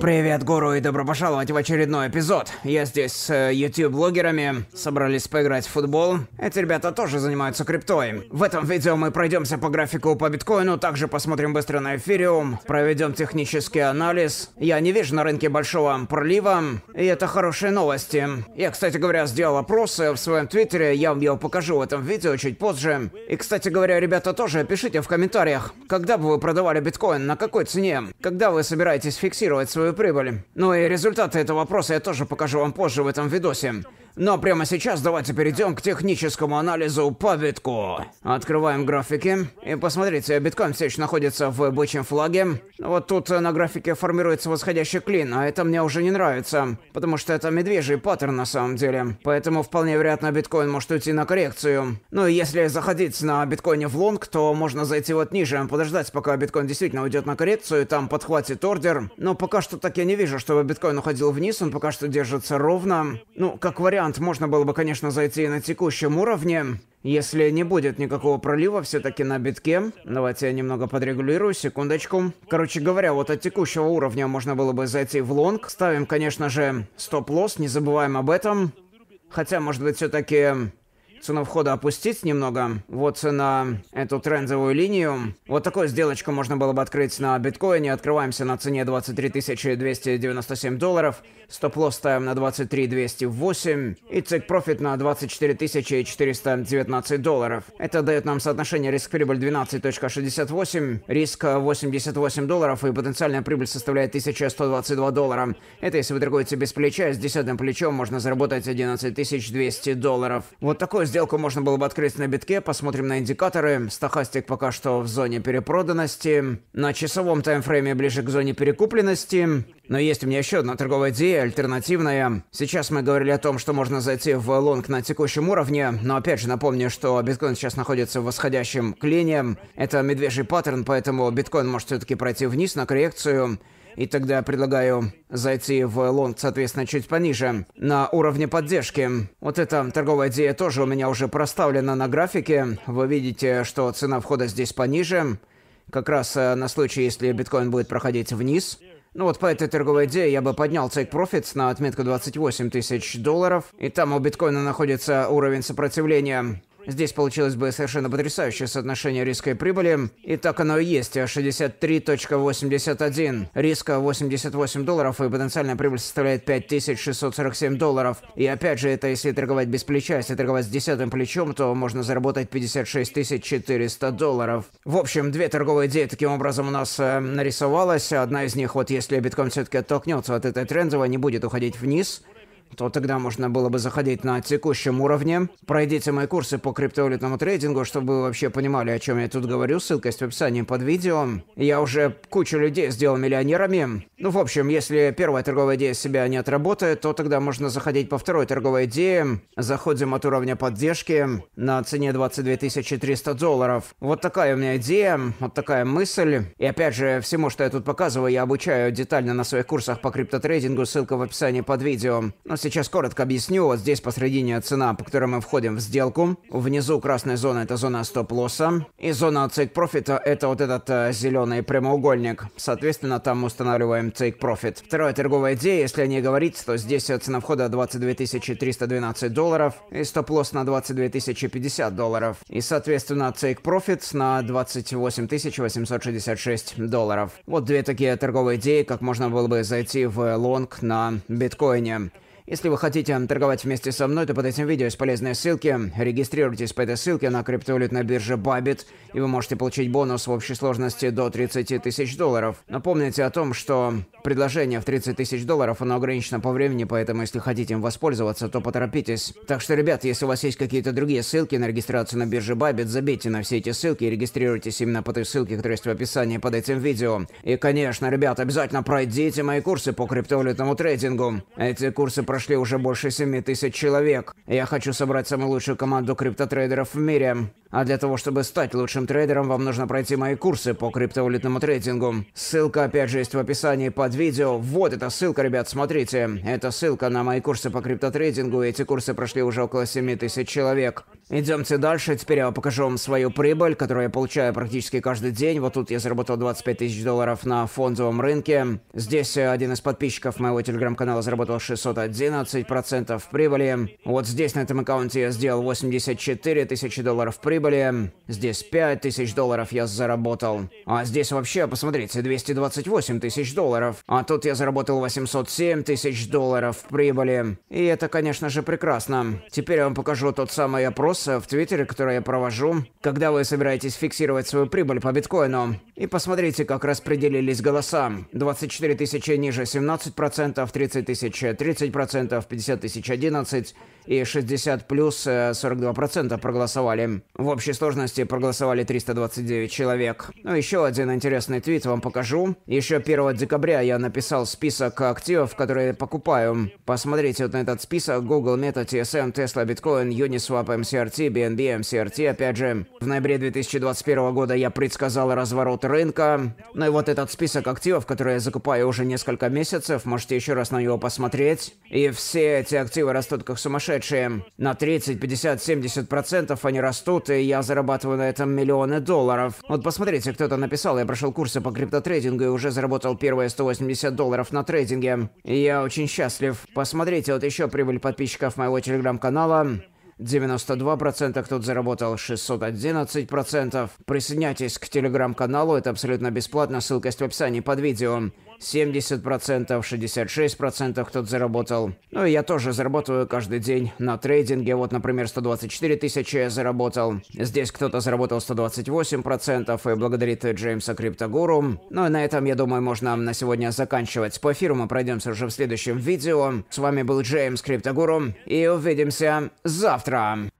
Привет, гуру, и добро пожаловать в очередной эпизод. Я здесь с YouTube-блогерами, э, собрались поиграть в футбол. Эти ребята тоже занимаются криптой. В этом видео мы пройдемся по графику по биткоину, также посмотрим быстро на эфириум, проведем технический анализ. Я не вижу на рынке большого пролива, и это хорошие новости. Я, кстати говоря, сделал опросы э, в своем твиттере, я вам его покажу в этом видео чуть позже. И, кстати говоря, ребята, тоже пишите в комментариях, когда бы вы продавали биткоин, на какой цене, когда вы собираетесь фиксировать максимизировать свою прибыль. Ну и результаты этого вопроса я тоже покажу вам позже в этом видосе. Но прямо сейчас давайте перейдем к техническому анализу по битку. Открываем графики. И посмотрите, биткоин все еще находится в бычьем флаге. Вот тут э, на графике формируется восходящий клин, а это мне уже не нравится. Потому что это медвежий паттерн на самом деле. Поэтому вполне вероятно биткоин может уйти на коррекцию. Ну и если заходить на биткоине в лонг, то можно зайти вот ниже, подождать пока биткоин действительно уйдет на коррекцию, там подхватит ордер. Но пока что так я не вижу, чтобы биткоин уходил вниз, он пока что держится ровно. Ну, как вариант вариант, можно было бы, конечно, зайти и на текущем уровне. Если не будет никакого пролива все-таки на битке. Давайте я немного подрегулирую, секундочку. Короче говоря, вот от текущего уровня можно было бы зайти в лонг. Ставим, конечно же, стоп-лосс, не забываем об этом. Хотя, может быть, все-таки цену входа опустить немного. Вот цена эту трендовую линию. Вот такую сделочку можно было бы открыть на биткоине. Открываемся на цене 23 297 долларов. Стоп-лосс ставим на 23 208. И цик-профит на 24 419 долларов. Это дает нам соотношение риск-прибыль 12.68, риск 88 долларов и потенциальная прибыль составляет 1122 доллара. Это если вы торгуете без плеча, с десятым плечом можно заработать 11 200 долларов. Вот такой Сделку можно было бы открыть на битке, посмотрим на индикаторы. Стохастик пока что в зоне перепроданности. На часовом таймфрейме ближе к зоне перекупленности. Но есть у меня еще одна торговая идея, альтернативная. Сейчас мы говорили о том, что можно зайти в лонг на текущем уровне, но опять же напомню, что биткоин сейчас находится в восходящем клине. Это медвежий паттерн, поэтому биткоин может все-таки пройти вниз на коррекцию. И тогда предлагаю зайти в лонг, соответственно, чуть пониже, на уровне поддержки. Вот эта торговая идея тоже у меня уже проставлена на графике. Вы видите, что цена входа здесь пониже, как раз э, на случай, если биткоин будет проходить вниз. Ну вот по этой торговой идее я бы поднял Take Profits на отметку 28 тысяч долларов. И там у биткоина находится уровень сопротивления Здесь получилось бы совершенно потрясающее соотношение риска и прибыли. И так оно и есть. 63.81. Риска 88 долларов и потенциальная прибыль составляет 5647 долларов. И опять же, это если торговать без плеча. Если торговать с десятым плечом, то можно заработать 56 400 долларов. В общем, две торговые идеи таким образом у нас э, нарисовалась. Одна из них, вот если битком все-таки оттолкнется от этой трендовой, не будет уходить вниз – то тогда можно было бы заходить на текущем уровне. Пройдите мои курсы по криптовалютному трейдингу, чтобы вы вообще понимали, о чем я тут говорю. Ссылка есть в описании под видео. Я уже кучу людей сделал миллионерами. Ну, в общем, если первая торговая идея себя не отработает, то тогда можно заходить по второй торговой идее. Заходим от уровня поддержки на цене 22 300 долларов. Вот такая у меня идея, вот такая мысль. И опять же, всему, что я тут показываю, я обучаю детально на своих курсах по криптотрейдингу, ссылка в описании под видео. Но сейчас коротко объясню, вот здесь посредине цена, по которой мы входим в сделку. Внизу красная зона – это зона стоп-лосса. И зона цик профита – это вот этот э, зеленый прямоугольник. Соответственно, там устанавливаем Take Profit. Вторая торговая идея, если о ней говорить, то здесь цена входа 22 312 долларов и стоп-лосс на 22 050 долларов. И, соответственно, Take Profit на 28 866 долларов. Вот две такие торговые идеи, как можно было бы зайти в лонг на биткоине. Если вы хотите торговать вместе со мной, то под этим видео есть полезные ссылки. Регистрируйтесь по этой ссылке на криптовалютной бирже Bybit, и вы можете получить бонус в общей сложности до 30 тысяч долларов. Но помните о том, что предложение в 30 тысяч долларов, оно ограничено по времени, поэтому если хотите им воспользоваться, то поторопитесь. Так что, ребят, если у вас есть какие-то другие ссылки на регистрацию на бирже Bybit, забейте на все эти ссылки и регистрируйтесь именно по той ссылке, которая есть в описании под этим видео. И, конечно, ребят, обязательно пройдите мои курсы по криптовалютному трейдингу. Эти курсы прошли прошли уже больше 7 тысяч человек. Я хочу собрать самую лучшую команду криптотрейдеров в мире. А для того, чтобы стать лучшим трейдером, вам нужно пройти мои курсы по криптовалютному трейдингу. Ссылка опять же есть в описании под видео. Вот эта ссылка, ребят, смотрите. Это ссылка на мои курсы по криптотрейдингу. Эти курсы прошли уже около 7 тысяч человек. Идемте дальше. Теперь я покажу вам свою прибыль, которую я получаю практически каждый день. Вот тут я заработал 25 тысяч долларов на фондовом рынке. Здесь один из подписчиков моего телеграм-канала заработал 601 11% прибыли. Вот здесь на этом аккаунте я сделал 84 тысячи долларов прибыли. Здесь 5 тысяч долларов я заработал. А здесь вообще, посмотрите, 228 тысяч долларов. А тут я заработал 807 тысяч долларов прибыли. И это, конечно же, прекрасно. Теперь я вам покажу тот самый опрос в Твиттере, который я провожу, когда вы собираетесь фиксировать свою прибыль по биткоину. И посмотрите, как распределились голоса. 24 тысячи ниже 17%, 30 тысяч 30%, процентов 50 тысяч 11, и 60 плюс 42% э, проголосовали. В общей сложности проголосовали 329 человек. Ну, еще один интересный твит вам покажу. Еще 1 декабря я написал список активов, которые покупаю. Посмотрите вот на этот список. Google, Meta, TSM, Tesla, Bitcoin, Uniswap, MCRT, BNB, MCRT, опять же. В ноябре 2021 года я предсказал разворот рынка. Ну и вот этот список активов, которые я закупаю уже несколько месяцев, можете еще раз на него посмотреть. И все эти активы растут как сумасшедшие сумасшедшие. На 30, 50, 70 процентов они растут, и я зарабатываю на этом миллионы долларов. Вот посмотрите, кто-то написал, я прошел курсы по криптотрейдингу и уже заработал первые 180 долларов на трейдинге. И я очень счастлив. Посмотрите, вот еще прибыль подписчиков моего телеграм-канала. 92%, кто-то заработал 611%. Присоединяйтесь к телеграм-каналу, это абсолютно бесплатно, ссылка есть в описании под видео. 70%, 66% кто-то заработал. Ну и я тоже заработаю каждый день на трейдинге. Вот, например, 124 тысячи я заработал. Здесь кто-то заработал 128% и благодарит Джеймса Криптогуру. Ну и на этом, я думаю, можно на сегодня заканчивать. По эфиру мы пройдемся уже в следующем видео. С вами был Джеймс Криптогуру и увидимся завтра. Instagram